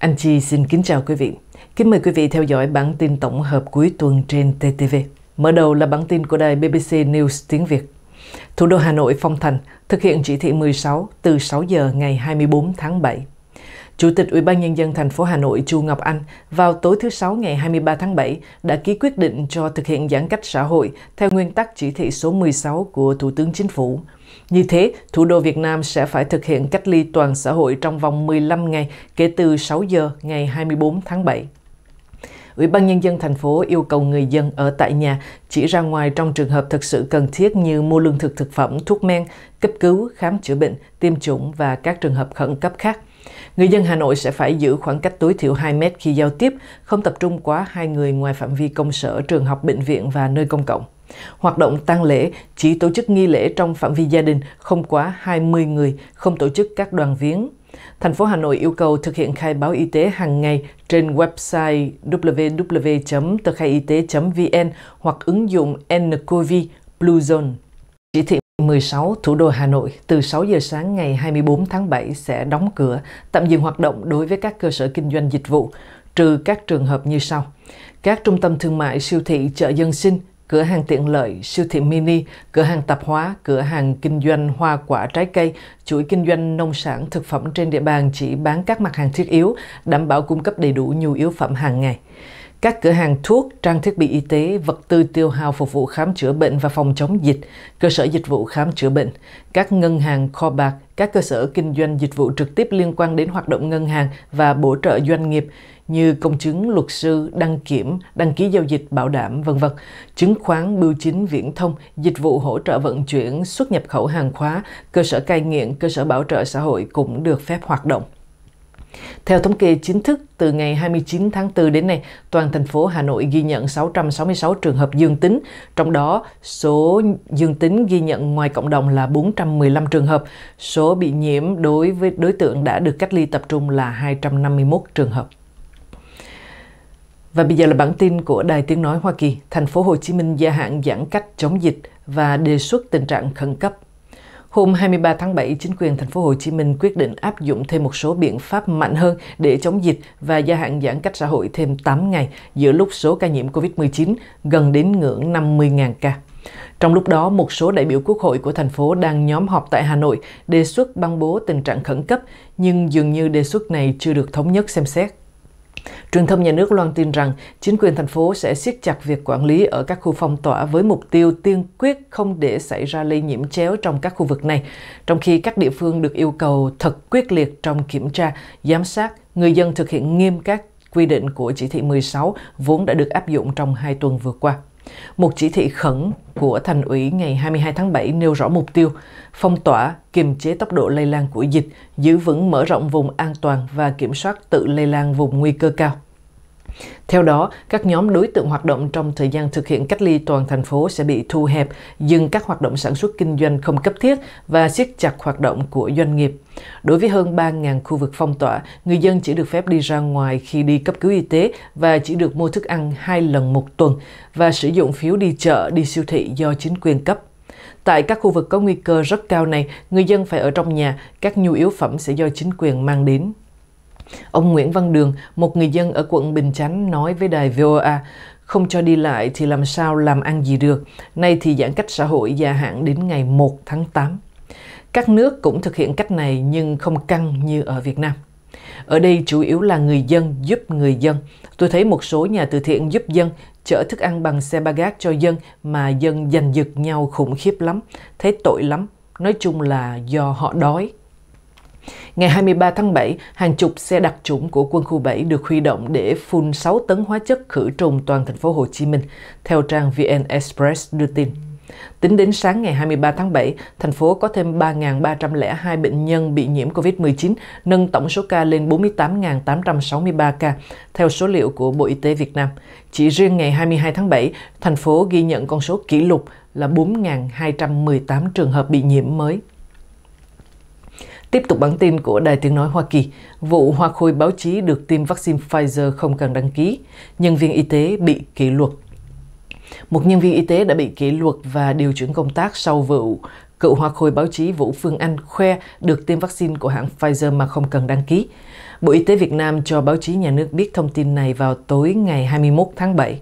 Anh Chi xin kính chào quý vị. Kính mời quý vị theo dõi bản tin tổng hợp cuối tuần trên TTV. Mở đầu là bản tin của đài BBC News tiếng Việt. Thủ đô Hà Nội phong thành thực hiện chỉ thị 16 từ 6 giờ ngày 24 tháng 7. Chủ tịch Ủy ban Nhân dân thành phố Hà Nội Chu Ngọc Anh vào tối thứ Sáu ngày 23 tháng 7 đã ký quyết định cho thực hiện giãn cách xã hội theo nguyên tắc chỉ thị số 16 của Thủ tướng Chính phủ. Như thế, thủ đô Việt Nam sẽ phải thực hiện cách ly toàn xã hội trong vòng 15 ngày kể từ 6 giờ ngày 24 tháng 7. Ủy ban Nhân dân thành phố yêu cầu người dân ở tại nhà chỉ ra ngoài trong trường hợp thực sự cần thiết như mua lương thực thực phẩm, thuốc men, cấp cứu, khám chữa bệnh, tiêm chủng và các trường hợp khẩn cấp khác. Người dân Hà Nội sẽ phải giữ khoảng cách tối thiểu 2 mét khi giao tiếp, không tập trung quá hai người ngoài phạm vi công sở, trường học, bệnh viện và nơi công cộng. Hoạt động tang lễ chỉ tổ chức nghi lễ trong phạm vi gia đình không quá 20 người, không tổ chức các đoàn viếng. Thành phố Hà Nội yêu cầu thực hiện khai báo y tế hàng ngày trên website www.tờkhaiyt vn hoặc ứng dụng nCoV Blue Zone. Chỉ thị 16 thủ đô Hà Nội từ 6 giờ sáng ngày 24 tháng 7 sẽ đóng cửa, tạm dừng hoạt động đối với các cơ sở kinh doanh dịch vụ, trừ các trường hợp như sau. Các trung tâm thương mại, siêu thị, chợ dân sinh, cửa hàng tiện lợi, siêu thị mini, cửa hàng tạp hóa, cửa hàng kinh doanh hoa quả trái cây, chuỗi kinh doanh nông sản thực phẩm trên địa bàn chỉ bán các mặt hàng thiết yếu, đảm bảo cung cấp đầy đủ nhu yếu phẩm hàng ngày. Các cửa hàng thuốc, trang thiết bị y tế, vật tư tiêu hao phục vụ khám chữa bệnh và phòng chống dịch, cơ sở dịch vụ khám chữa bệnh, các ngân hàng, kho bạc, các cơ sở kinh doanh dịch vụ trực tiếp liên quan đến hoạt động ngân hàng và bổ trợ doanh nghiệp như công chứng, luật sư, đăng kiểm, đăng ký giao dịch, bảo đảm, vân vân, chứng khoán, bưu chính, viễn thông, dịch vụ hỗ trợ vận chuyển, xuất nhập khẩu hàng hóa, cơ sở cai nghiện, cơ sở bảo trợ xã hội cũng được phép hoạt động. Theo thống kê chính thức, từ ngày 29 tháng 4 đến nay, toàn thành phố Hà Nội ghi nhận 666 trường hợp dương tính, trong đó số dương tính ghi nhận ngoài cộng đồng là 415 trường hợp, số bị nhiễm đối với đối tượng đã được cách ly tập trung là 251 trường hợp. Và bây giờ là bản tin của Đài Tiếng Nói Hoa Kỳ, thành phố Hồ Chí Minh gia hạn giãn cách chống dịch và đề xuất tình trạng khẩn cấp Hôm 23 tháng 7, chính quyền thành phố Hồ Chí Minh quyết định áp dụng thêm một số biện pháp mạnh hơn để chống dịch và gia hạn giãn cách xã hội thêm 8 ngày giữa lúc số ca nhiễm COVID-19 gần đến ngưỡng 50.000 ca. Trong lúc đó, một số đại biểu quốc hội của thành phố đang nhóm họp tại Hà Nội đề xuất ban bố tình trạng khẩn cấp, nhưng dường như đề xuất này chưa được thống nhất xem xét. Truyền thông nhà nước loan tin rằng chính quyền thành phố sẽ siết chặt việc quản lý ở các khu phong tỏa với mục tiêu tiên quyết không để xảy ra lây nhiễm chéo trong các khu vực này, trong khi các địa phương được yêu cầu thật quyết liệt trong kiểm tra, giám sát, người dân thực hiện nghiêm các quy định của chỉ thị 16 vốn đã được áp dụng trong hai tuần vừa qua. Một chỉ thị khẩn của thành ủy ngày 22 tháng 7 nêu rõ mục tiêu phong tỏa, kiềm chế tốc độ lây lan của dịch, giữ vững mở rộng vùng an toàn và kiểm soát tự lây lan vùng nguy cơ cao. Theo đó, các nhóm đối tượng hoạt động trong thời gian thực hiện cách ly toàn thành phố sẽ bị thu hẹp, dừng các hoạt động sản xuất kinh doanh không cấp thiết và siết chặt hoạt động của doanh nghiệp. Đối với hơn 3.000 khu vực phong tỏa, người dân chỉ được phép đi ra ngoài khi đi cấp cứu y tế và chỉ được mua thức ăn hai lần một tuần và sử dụng phiếu đi chợ, đi siêu thị do chính quyền cấp. Tại các khu vực có nguy cơ rất cao này, người dân phải ở trong nhà, các nhu yếu phẩm sẽ do chính quyền mang đến. Ông Nguyễn Văn Đường, một người dân ở quận Bình Chánh nói với đài VOA, không cho đi lại thì làm sao làm ăn gì được, nay thì giãn cách xã hội gia hạn đến ngày 1 tháng 8. Các nước cũng thực hiện cách này nhưng không căng như ở Việt Nam. Ở đây chủ yếu là người dân giúp người dân. Tôi thấy một số nhà từ thiện giúp dân chở thức ăn bằng xe ba gác cho dân mà dân giành giật nhau khủng khiếp lắm, thấy tội lắm. Nói chung là do họ đói, Ngày 23 tháng 7, hàng chục xe đặc chủng của quân khu 7 được huy động để phun 6 tấn hóa chất khử trùng toàn thành phố Hồ Chí Minh, theo trang VN Express đưa tin. Tính đến sáng ngày 23 tháng 7, thành phố có thêm 3.302 bệnh nhân bị nhiễm COVID-19, nâng tổng số ca lên 48.863 ca, theo số liệu của Bộ Y tế Việt Nam. Chỉ riêng ngày 22 tháng 7, thành phố ghi nhận con số kỷ lục là 4.218 trường hợp bị nhiễm mới. Tiếp tục bản tin của Đài Tiếng Nói Hoa Kỳ, vụ hoa khôi báo chí được tiêm vaccine Pfizer không cần đăng ký, nhân viên y tế bị kỷ luật. Một nhân viên y tế đã bị kỷ luật và điều chuyển công tác sau vụ cựu hoa khôi báo chí Vũ Phương Anh khoe được tiêm vaccine của hãng Pfizer mà không cần đăng ký. Bộ Y tế Việt Nam cho báo chí nhà nước biết thông tin này vào tối ngày 21 tháng 7.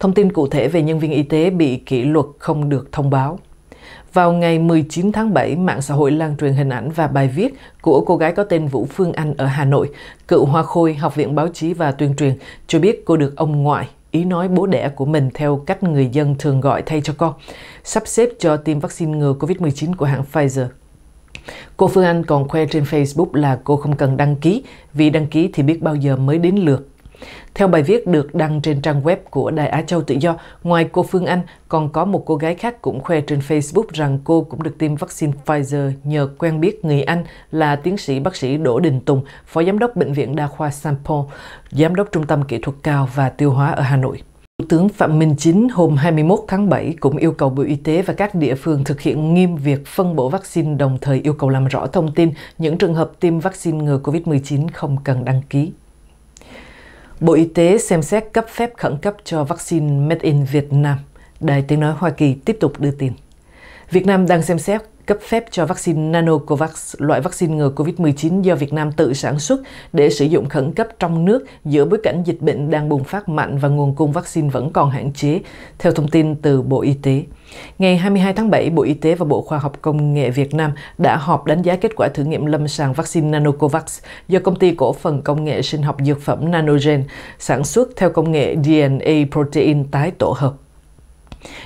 Thông tin cụ thể về nhân viên y tế bị kỷ luật không được thông báo. Vào ngày 19 tháng 7, mạng xã hội lan truyền hình ảnh và bài viết của cô gái có tên Vũ Phương Anh ở Hà Nội, cựu Hoa Khôi, Học viện Báo chí và Tuyên truyền, cho biết cô được ông ngoại ý nói bố đẻ của mình theo cách người dân thường gọi thay cho con, sắp xếp cho tiêm vaccine ngừa COVID-19 của hãng Pfizer. Cô Phương Anh còn khoe trên Facebook là cô không cần đăng ký, vì đăng ký thì biết bao giờ mới đến lượt theo bài viết được đăng trên trang web của Đài Á Châu Tự Do, ngoài cô Phương Anh, còn có một cô gái khác cũng khoe trên Facebook rằng cô cũng được tiêm vaccine Pfizer nhờ quen biết người Anh là tiến sĩ bác sĩ Đỗ Đình Tùng, phó giám đốc Bệnh viện Đa khoa St. Paul, giám đốc Trung tâm Kỹ thuật cao và tiêu hóa ở Hà Nội. Thủ tướng Phạm Minh Chính hôm 21 tháng 7 cũng yêu cầu Bộ Y tế và các địa phương thực hiện nghiêm việc phân bổ vaccine đồng thời yêu cầu làm rõ thông tin những trường hợp tiêm vaccine ngừa COVID-19 không cần đăng ký. Bộ Y tế xem xét cấp phép khẩn cấp cho vaccine Made in Việt Nam. Đài Tiếng Nói Hoa Kỳ tiếp tục đưa tin. Việt Nam đang xem xét cấp phép cho vaccine Nanocovax, loại vaccine ngừa COVID-19 do Việt Nam tự sản xuất để sử dụng khẩn cấp trong nước giữa bối cảnh dịch bệnh đang bùng phát mạnh và nguồn cung vaccine vẫn còn hạn chế, theo thông tin từ Bộ Y tế. Ngày 22 tháng 7, Bộ Y tế và Bộ Khoa học Công nghệ Việt Nam đã họp đánh giá kết quả thử nghiệm lâm sàng vaccine Nanocovax do Công ty Cổ phần Công nghệ Sinh học Dược phẩm Nanogen sản xuất theo công nghệ DNA protein tái tổ hợp.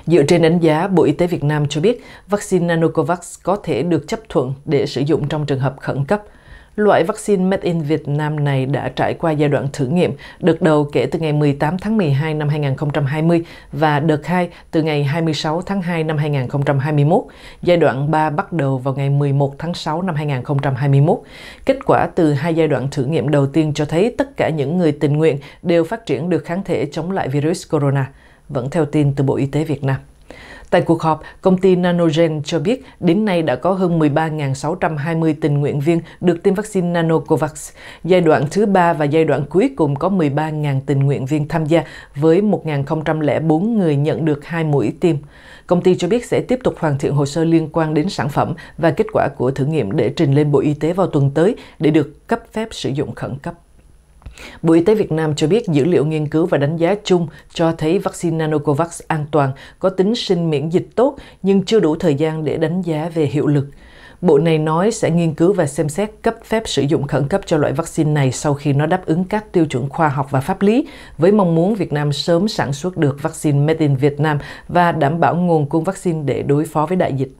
Dựa trên đánh giá, Bộ Y tế Việt Nam cho biết vaccine Nanocovax có thể được chấp thuận để sử dụng trong trường hợp khẩn cấp. Loại vaccine Made in Việt Nam này đã trải qua giai đoạn thử nghiệm, đợt đầu kể từ ngày 18 tháng 12 năm 2020 và đợt 2 từ ngày 26 tháng 2 năm 2021. Giai đoạn 3 bắt đầu vào ngày 11 tháng 6 năm 2021. Kết quả từ hai giai đoạn thử nghiệm đầu tiên cho thấy tất cả những người tình nguyện đều phát triển được kháng thể chống lại virus corona vẫn theo tin từ Bộ Y tế Việt Nam. Tại cuộc họp, công ty Nanogen cho biết đến nay đã có hơn 13.620 tình nguyện viên được tiêm vaccine Nanocovax. Giai đoạn thứ ba và giai đoạn cuối cùng có 13.000 tình nguyện viên tham gia với 1.004 người nhận được hai mũi tiêm. Công ty cho biết sẽ tiếp tục hoàn thiện hồ sơ liên quan đến sản phẩm và kết quả của thử nghiệm để trình lên Bộ Y tế vào tuần tới để được cấp phép sử dụng khẩn cấp. Bộ Y tế Việt Nam cho biết dữ liệu nghiên cứu và đánh giá chung cho thấy vaccine Nanocovax an toàn, có tính sinh miễn dịch tốt nhưng chưa đủ thời gian để đánh giá về hiệu lực. Bộ này nói sẽ nghiên cứu và xem xét cấp phép sử dụng khẩn cấp cho loại vaccine này sau khi nó đáp ứng các tiêu chuẩn khoa học và pháp lý, với mong muốn Việt Nam sớm sản xuất được vaccine Made in Việt Nam và đảm bảo nguồn cung vaccine để đối phó với đại dịch.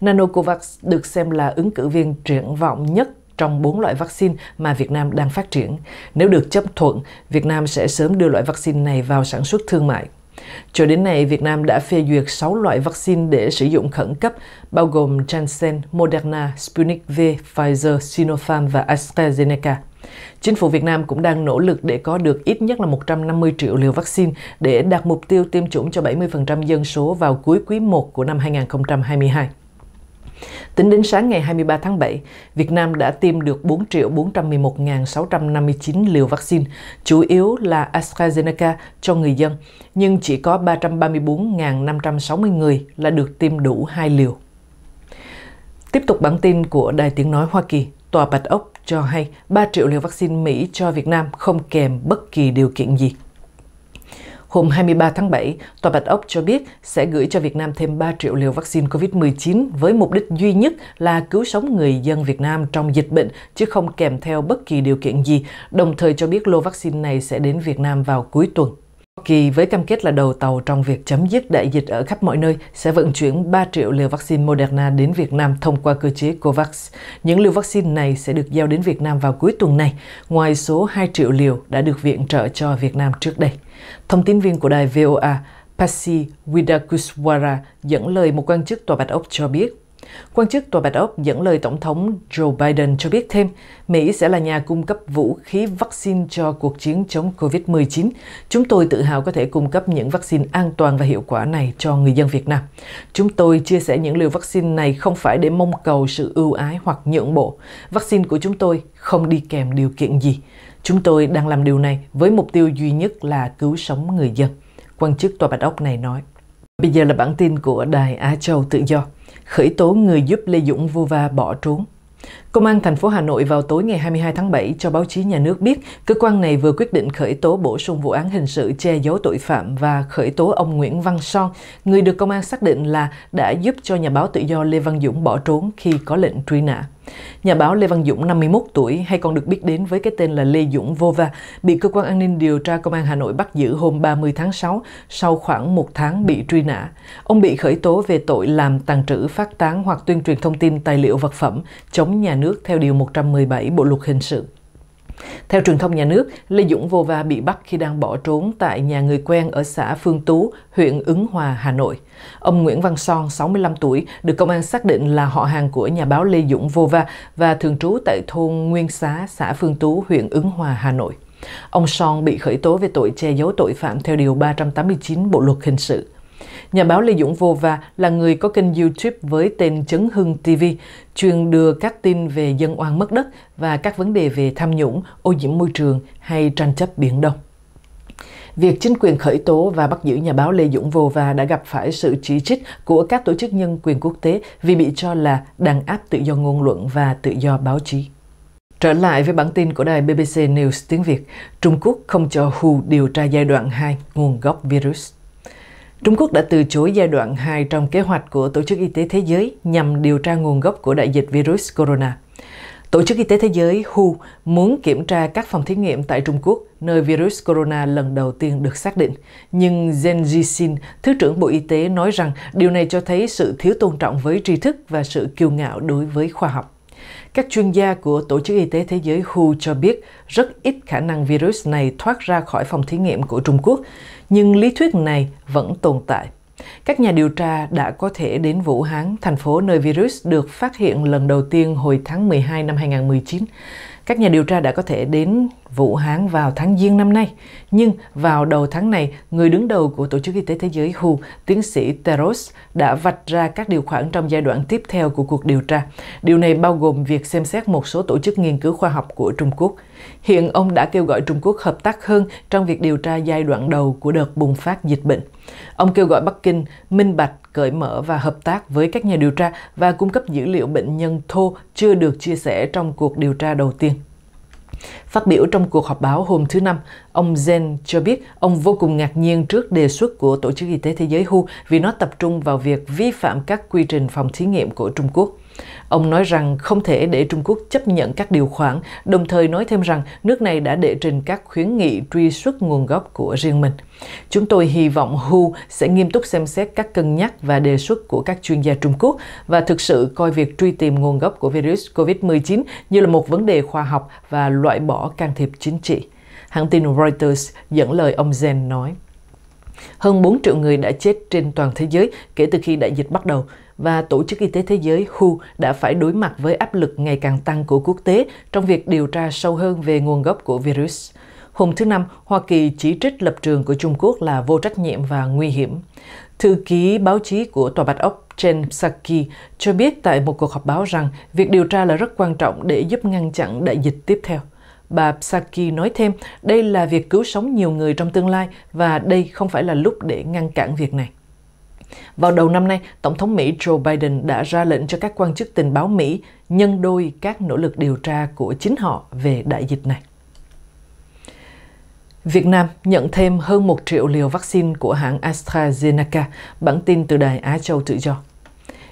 Nanocovax được xem là ứng cử viên triển vọng nhất trong bốn loại vaccine mà Việt Nam đang phát triển. Nếu được chấp thuận, Việt Nam sẽ sớm đưa loại vaccine này vào sản xuất thương mại. Cho đến nay, Việt Nam đã phê duyệt 6 loại vaccine để sử dụng khẩn cấp, bao gồm Janssen, Moderna, Sputnik V, Pfizer, Sinopharm và AstraZeneca. Chính phủ Việt Nam cũng đang nỗ lực để có được ít nhất là 150 triệu liều vaccine để đạt mục tiêu tiêm chủng cho 70% dân số vào cuối quý 1 của năm 2022. Tính đến sáng ngày 23 tháng 7, Việt Nam đã tiêm được 4 411.659 liều vaccine, chủ yếu là AstraZeneca cho người dân, nhưng chỉ có 334.560 người là được tiêm đủ 2 liều. Tiếp tục bản tin của Đài Tiếng Nói Hoa Kỳ, Tòa Bạch Ốc cho hay 3 triệu liều vaccine Mỹ cho Việt Nam không kèm bất kỳ điều kiện gì. Hôm 23 tháng 7, Tòa Bạch Ốc cho biết sẽ gửi cho Việt Nam thêm 3 triệu liều vaccine COVID-19 với mục đích duy nhất là cứu sống người dân Việt Nam trong dịch bệnh, chứ không kèm theo bất kỳ điều kiện gì, đồng thời cho biết lô vaccine này sẽ đến Việt Nam vào cuối tuần. Hoa Kỳ với cam kết là đầu tàu trong việc chấm dứt đại dịch ở khắp mọi nơi sẽ vận chuyển 3 triệu liều vaccine Moderna đến Việt Nam thông qua cơ chế COVAX. Những liều vaccine này sẽ được giao đến Việt Nam vào cuối tuần này, ngoài số 2 triệu liều đã được viện trợ cho Việt Nam trước đây. Thông tin viên của đài VOA Pasi Widakuswara dẫn lời một quan chức Tòa Bạch Ốc cho biết. Quan chức Tòa Bạch Ốc dẫn lời Tổng thống Joe Biden cho biết thêm, Mỹ sẽ là nhà cung cấp vũ khí vaccine cho cuộc chiến chống COVID-19. Chúng tôi tự hào có thể cung cấp những vaccine an toàn và hiệu quả này cho người dân Việt Nam. Chúng tôi chia sẻ những liều vaccine này không phải để mong cầu sự ưu ái hoặc nhượng bộ. Vaccine của chúng tôi không đi kèm điều kiện gì. Chúng tôi đang làm điều này với mục tiêu duy nhất là cứu sống người dân, quan chức Tòa Bạch Ốc này nói. Bây giờ là bản tin của Đài Á Châu Tự Do, khởi tố người giúp Lê Dũng vô va bỏ trốn. Công an thành phố Hà Nội vào tối ngày 22 tháng 7 cho báo chí nhà nước biết, cơ quan này vừa quyết định khởi tố bổ sung vụ án hình sự che giấu tội phạm và khởi tố ông Nguyễn Văn Son, người được công an xác định là đã giúp cho nhà báo tự do Lê Văn Dũng bỏ trốn khi có lệnh truy nã. Nhà báo Lê Văn Dũng, 51 tuổi, hay còn được biết đến với cái tên là Lê Dũng Vova, bị Cơ quan An ninh Điều tra Công an Hà Nội bắt giữ hôm 30 tháng 6 sau khoảng một tháng bị truy nã. Ông bị khởi tố về tội làm tàn trữ, phát tán hoặc tuyên truyền thông tin tài liệu vật phẩm chống nhà nước theo Điều 117 Bộ Luật Hình sự. Theo truyền thông nhà nước, Lê Dũng Vô Va bị bắt khi đang bỏ trốn tại nhà người quen ở xã Phương Tú, huyện Ứng Hòa, Hà Nội. Ông Nguyễn Văn Son, 65 tuổi, được công an xác định là họ hàng của nhà báo Lê Dũng Vô Va và thường trú tại thôn Nguyên Xá, xã Phương Tú, huyện Ứng Hòa, Hà Nội. Ông Son bị khởi tố về tội che giấu tội phạm theo Điều 389 Bộ Luật Hình sự. Nhà báo Lê Dũng Vô Và là người có kênh YouTube với tên Chấn Hưng TV, truyền đưa các tin về dân oan mất đất và các vấn đề về tham nhũng, ô nhiễm môi trường hay tranh chấp Biển Đông. Việc chính quyền khởi tố và bắt giữ nhà báo Lê Dũng Vô Và đã gặp phải sự chỉ trích của các tổ chức nhân quyền quốc tế vì bị cho là đàn áp tự do ngôn luận và tự do báo chí. Trở lại với bản tin của đài BBC News tiếng Việt, Trung Quốc không cho WHO điều tra giai đoạn 2 nguồn gốc virus. Trung Quốc đã từ chối giai đoạn 2 trong kế hoạch của Tổ chức Y tế Thế giới nhằm điều tra nguồn gốc của đại dịch virus corona. Tổ chức Y tế Thế giới WHO muốn kiểm tra các phòng thí nghiệm tại Trung Quốc, nơi virus corona lần đầu tiên được xác định. Nhưng Zhen Jixin, Thứ trưởng Bộ Y tế nói rằng điều này cho thấy sự thiếu tôn trọng với tri thức và sự kiêu ngạo đối với khoa học. Các chuyên gia của Tổ chức Y tế Thế giới WHO cho biết rất ít khả năng virus này thoát ra khỏi phòng thí nghiệm của Trung Quốc, nhưng lý thuyết này vẫn tồn tại. Các nhà điều tra đã có thể đến Vũ Hán, thành phố nơi virus được phát hiện lần đầu tiên hồi tháng 12 năm 2019. Các nhà điều tra đã có thể đến Vũ Hán vào tháng Giêng năm nay, nhưng vào đầu tháng này, người đứng đầu của Tổ chức Y tế Thế giới WHO, tiến sĩ Teros, đã vạch ra các điều khoản trong giai đoạn tiếp theo của cuộc điều tra. Điều này bao gồm việc xem xét một số tổ chức nghiên cứu khoa học của Trung Quốc. Hiện ông đã kêu gọi Trung Quốc hợp tác hơn trong việc điều tra giai đoạn đầu của đợt bùng phát dịch bệnh. Ông kêu gọi Bắc Kinh minh bạch cởi mở và hợp tác với các nhà điều tra và cung cấp dữ liệu bệnh nhân thô chưa được chia sẻ trong cuộc điều tra đầu tiên. Phát biểu trong cuộc họp báo hôm thứ Năm, ông Zen cho biết ông vô cùng ngạc nhiên trước đề xuất của Tổ chức Y tế Thế giới WHO vì nó tập trung vào việc vi phạm các quy trình phòng thí nghiệm của Trung Quốc. Ông nói rằng không thể để Trung Quốc chấp nhận các điều khoản, đồng thời nói thêm rằng nước này đã đệ trình các khuyến nghị truy xuất nguồn gốc của riêng mình. Chúng tôi hy vọng Hu sẽ nghiêm túc xem xét các cân nhắc và đề xuất của các chuyên gia Trung Quốc và thực sự coi việc truy tìm nguồn gốc của virus COVID-19 như là một vấn đề khoa học và loại bỏ can thiệp chính trị. Hãng tin Reuters dẫn lời ông Zen nói. Hơn 4 triệu người đã chết trên toàn thế giới kể từ khi đại dịch bắt đầu và Tổ chức Y tế Thế giới WHO đã phải đối mặt với áp lực ngày càng tăng của quốc tế trong việc điều tra sâu hơn về nguồn gốc của virus. Hôm thứ Năm, Hoa Kỳ chỉ trích lập trường của Trung Quốc là vô trách nhiệm và nguy hiểm. Thư ký báo chí của Tòa Bạch Ốc Chen Psaki cho biết tại một cuộc họp báo rằng việc điều tra là rất quan trọng để giúp ngăn chặn đại dịch tiếp theo. Bà Psaki nói thêm, đây là việc cứu sống nhiều người trong tương lai và đây không phải là lúc để ngăn cản việc này. Vào đầu năm nay, Tổng thống Mỹ Joe Biden đã ra lệnh cho các quan chức tình báo Mỹ nhân đôi các nỗ lực điều tra của chính họ về đại dịch này. Việt Nam nhận thêm hơn 1 triệu liều vaccine của hãng AstraZeneca, bản tin từ đài Á Châu Tự Do.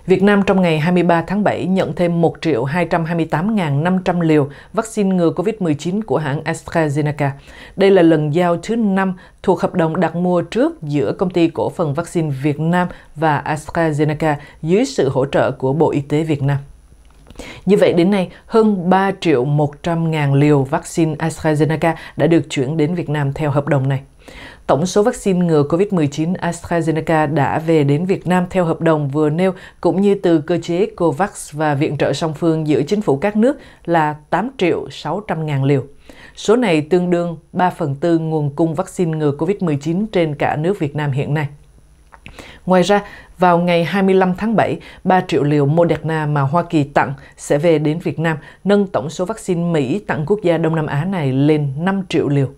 Việt Nam trong ngày 23 tháng 7 nhận thêm 1 228.500 liều vaccine ngừa COVID-19 của hãng AstraZeneca. Đây là lần giao thứ 5 thuộc hợp đồng đặt mua trước giữa Công ty Cổ phần Vaccine Việt Nam và AstraZeneca dưới sự hỗ trợ của Bộ Y tế Việt Nam. Như vậy đến nay, hơn 3 triệu 100 ngàn liều vaccine AstraZeneca đã được chuyển đến Việt Nam theo hợp đồng này. Tổng số vaccine ngừa COVID-19 AstraZeneca đã về đến Việt Nam theo hợp đồng vừa nêu cũng như từ cơ chế COVAX và viện trợ song phương giữa chính phủ các nước là 8 triệu 600 ngàn liều. Số này tương đương 3 phần tư nguồn cung vaccine ngừa COVID-19 trên cả nước Việt Nam hiện nay. Ngoài ra, vào ngày 25 tháng 7, 3 triệu liều Moderna mà Hoa Kỳ tặng sẽ về đến Việt Nam, nâng tổng số vaccine Mỹ tặng quốc gia Đông Nam Á này lên 5 triệu liều.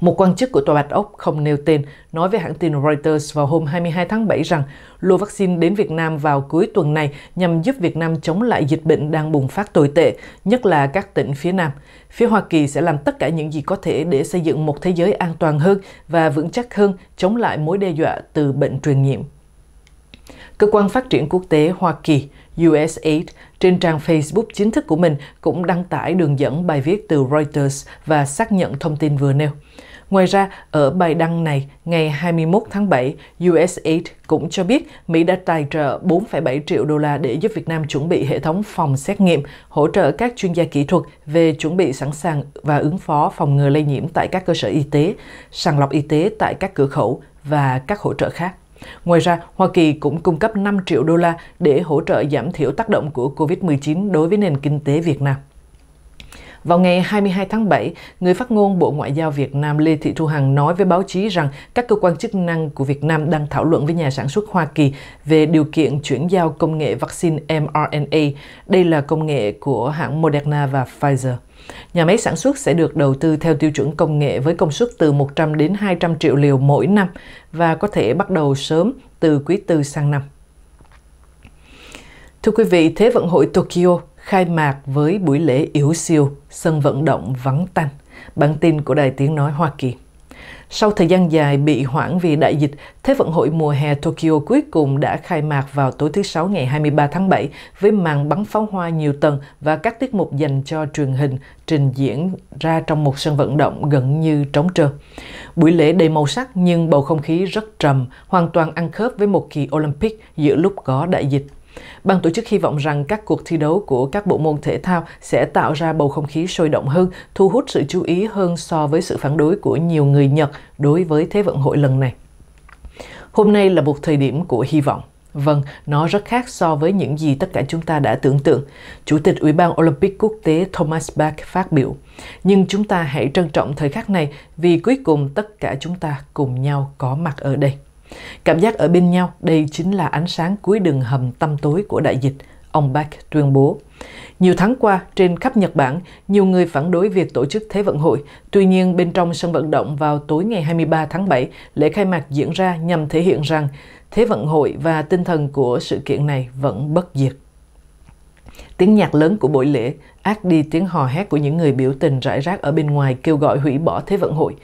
Một quan chức của Tòa Bạch Ốc không nêu tên nói với hãng tin Reuters vào hôm 22 tháng 7 rằng lô vaccine đến Việt Nam vào cuối tuần này nhằm giúp Việt Nam chống lại dịch bệnh đang bùng phát tồi tệ, nhất là các tỉnh phía Nam. Phía Hoa Kỳ sẽ làm tất cả những gì có thể để xây dựng một thế giới an toàn hơn và vững chắc hơn chống lại mối đe dọa từ bệnh truyền nhiễm. Cơ quan phát triển quốc tế Hoa Kỳ USAID trên trang Facebook chính thức của mình cũng đăng tải đường dẫn bài viết từ Reuters và xác nhận thông tin vừa nêu. Ngoài ra, ở bài đăng này, ngày 21 tháng 7, USAID cũng cho biết Mỹ đã tài trợ 4,7 triệu đô la để giúp Việt Nam chuẩn bị hệ thống phòng xét nghiệm, hỗ trợ các chuyên gia kỹ thuật về chuẩn bị sẵn sàng và ứng phó phòng ngừa lây nhiễm tại các cơ sở y tế, sàng lọc y tế tại các cửa khẩu và các hỗ trợ khác. Ngoài ra, Hoa Kỳ cũng cung cấp 5 triệu đô la để hỗ trợ giảm thiểu tác động của COVID-19 đối với nền kinh tế Việt Nam. Vào ngày 22 tháng 7, người phát ngôn Bộ Ngoại giao Việt Nam Lê Thị Thu Hằng nói với báo chí rằng các cơ quan chức năng của Việt Nam đang thảo luận với nhà sản xuất Hoa Kỳ về điều kiện chuyển giao công nghệ vaccine mRNA. Đây là công nghệ của hãng Moderna và Pfizer. Nhà máy sản xuất sẽ được đầu tư theo tiêu chuẩn công nghệ với công suất từ 100 đến 200 triệu liều mỗi năm và có thể bắt đầu sớm từ quý tư sang năm. Thưa quý vị, Thế vận hội Tokyo khai mạc với buổi lễ yếu siêu, sân vận động vắng tanh. Bản tin của Đài Tiếng Nói Hoa Kỳ. Sau thời gian dài bị hoãn vì đại dịch, Thế vận hội mùa hè Tokyo cuối cùng đã khai mạc vào tối thứ Sáu ngày 23 tháng 7 với màn bắn pháo hoa nhiều tầng và các tiết mục dành cho truyền hình trình diễn ra trong một sân vận động gần như trống trơn. Buổi lễ đầy màu sắc nhưng bầu không khí rất trầm, hoàn toàn ăn khớp với một kỳ Olympic giữa lúc có đại dịch. Ban tổ chức hy vọng rằng các cuộc thi đấu của các bộ môn thể thao sẽ tạo ra bầu không khí sôi động hơn, thu hút sự chú ý hơn so với sự phản đối của nhiều người Nhật đối với Thế vận hội lần này. Hôm nay là một thời điểm của hy vọng. Vâng, nó rất khác so với những gì tất cả chúng ta đã tưởng tượng. Chủ tịch Ủy ban Olympic Quốc tế Thomas Bach phát biểu. Nhưng chúng ta hãy trân trọng thời khắc này vì cuối cùng tất cả chúng ta cùng nhau có mặt ở đây. Cảm giác ở bên nhau, đây chính là ánh sáng cuối đường hầm tăm tối của đại dịch, ông Park tuyên bố. Nhiều tháng qua, trên khắp Nhật Bản, nhiều người phản đối việc tổ chức Thế vận hội. Tuy nhiên, bên trong sân vận động vào tối ngày 23 tháng 7, lễ khai mạc diễn ra nhằm thể hiện rằng Thế vận hội và tinh thần của sự kiện này vẫn bất diệt. Tiếng nhạc lớn của buổi lễ át đi tiếng hò hét của những người biểu tình rải rác ở bên ngoài kêu gọi hủy bỏ Thế vận hội.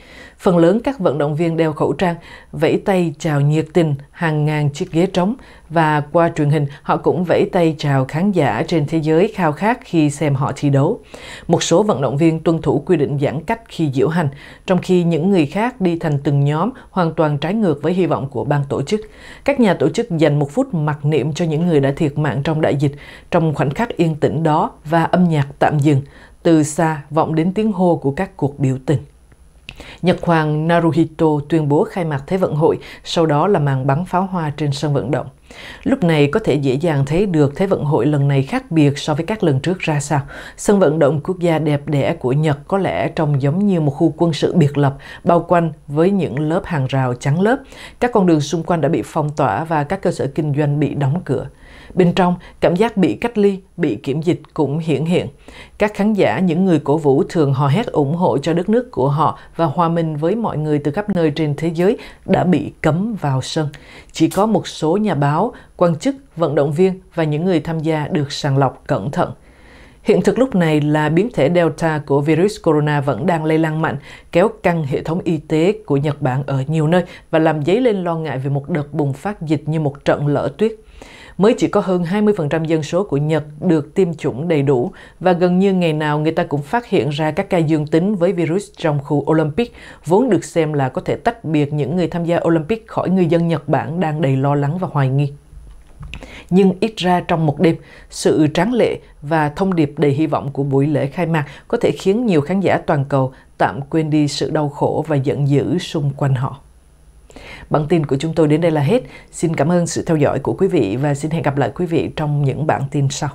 Phần lớn các vận động viên đeo khẩu trang, vẫy tay chào nhiệt tình hàng ngàn chiếc ghế trống và qua truyền hình họ cũng vẫy tay chào khán giả trên thế giới khao khát khi xem họ thi đấu. Một số vận động viên tuân thủ quy định giãn cách khi diễu hành, trong khi những người khác đi thành từng nhóm hoàn toàn trái ngược với hy vọng của ban tổ chức. Các nhà tổ chức dành một phút mặc niệm cho những người đã thiệt mạng trong đại dịch, trong khoảnh khắc yên tĩnh đó và âm nhạc tạm dừng. Từ xa vọng đến tiếng hô của các cuộc biểu tình. Nhật Hoàng Naruhito tuyên bố khai mạc Thế vận hội, sau đó là màn bắn pháo hoa trên sân vận động. Lúc này có thể dễ dàng thấy được Thế vận hội lần này khác biệt so với các lần trước ra sao. Sân vận động quốc gia đẹp đẽ của Nhật có lẽ trông giống như một khu quân sự biệt lập, bao quanh với những lớp hàng rào chắn lớp. Các con đường xung quanh đã bị phong tỏa và các cơ sở kinh doanh bị đóng cửa. Bên trong, cảm giác bị cách ly, bị kiểm dịch cũng hiển hiện. Các khán giả, những người cổ vũ thường hò hét ủng hộ cho đất nước của họ và hòa mình với mọi người từ khắp nơi trên thế giới đã bị cấm vào sân. Chỉ có một số nhà báo, quan chức, vận động viên và những người tham gia được sàng lọc cẩn thận. Hiện thực lúc này là biến thể Delta của virus corona vẫn đang lây lan mạnh, kéo căng hệ thống y tế của Nhật Bản ở nhiều nơi và làm dấy lên lo ngại về một đợt bùng phát dịch như một trận lỡ tuyết mới chỉ có hơn 20% dân số của Nhật được tiêm chủng đầy đủ và gần như ngày nào người ta cũng phát hiện ra các ca dương tính với virus trong khu Olympic, vốn được xem là có thể tách biệt những người tham gia Olympic khỏi người dân Nhật Bản đang đầy lo lắng và hoài nghi. Nhưng ít ra trong một đêm, sự tráng lệ và thông điệp đầy hy vọng của buổi lễ khai mạc có thể khiến nhiều khán giả toàn cầu tạm quên đi sự đau khổ và giận dữ xung quanh họ. Bản tin của chúng tôi đến đây là hết. Xin cảm ơn sự theo dõi của quý vị và xin hẹn gặp lại quý vị trong những bản tin sau.